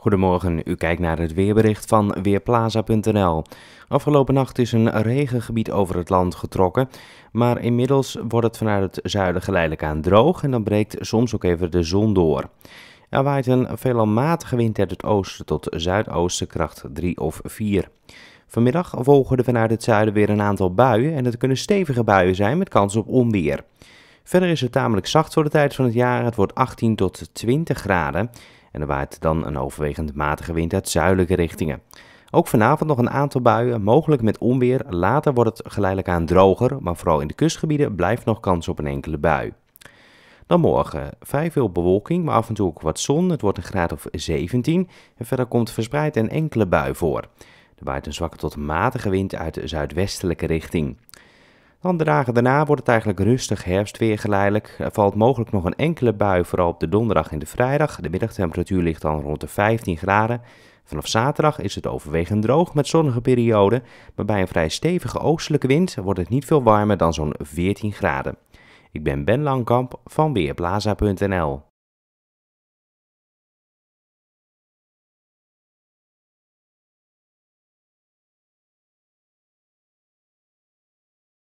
Goedemorgen, u kijkt naar het weerbericht van Weerplaza.nl. Afgelopen nacht is een regengebied over het land getrokken, maar inmiddels wordt het vanuit het zuiden geleidelijk aan droog en dan breekt soms ook even de zon door. Er waait een veelal matige wind uit het oosten tot zuidoosten, kracht 3 of 4. Vanmiddag volgen er vanuit het zuiden weer een aantal buien en het kunnen stevige buien zijn met kans op onweer. Verder is het tamelijk zacht voor de tijd van het jaar, het wordt 18 tot 20 graden en er waait dan een overwegend matige wind uit zuidelijke richtingen. Ook vanavond nog een aantal buien, mogelijk met onweer. Later wordt het geleidelijk aan droger, maar vooral in de kustgebieden blijft nog kans op een enkele bui. Dan morgen. Vrij veel bewolking, maar af en toe ook wat zon. Het wordt een graad of 17. En verder komt verspreid een enkele bui voor. Er waait een zwakke tot matige wind uit de zuidwestelijke richting. Dan de dagen daarna wordt het eigenlijk rustig herfstweer geleidelijk. Er valt mogelijk nog een enkele bui, vooral op de donderdag en de vrijdag. De middagtemperatuur ligt dan rond de 15 graden. Vanaf zaterdag is het overwegend droog met zonnige perioden, maar bij een vrij stevige oostelijke wind wordt het niet veel warmer dan zo'n 14 graden. Ik ben Ben Langkamp van Weerplaza.nl.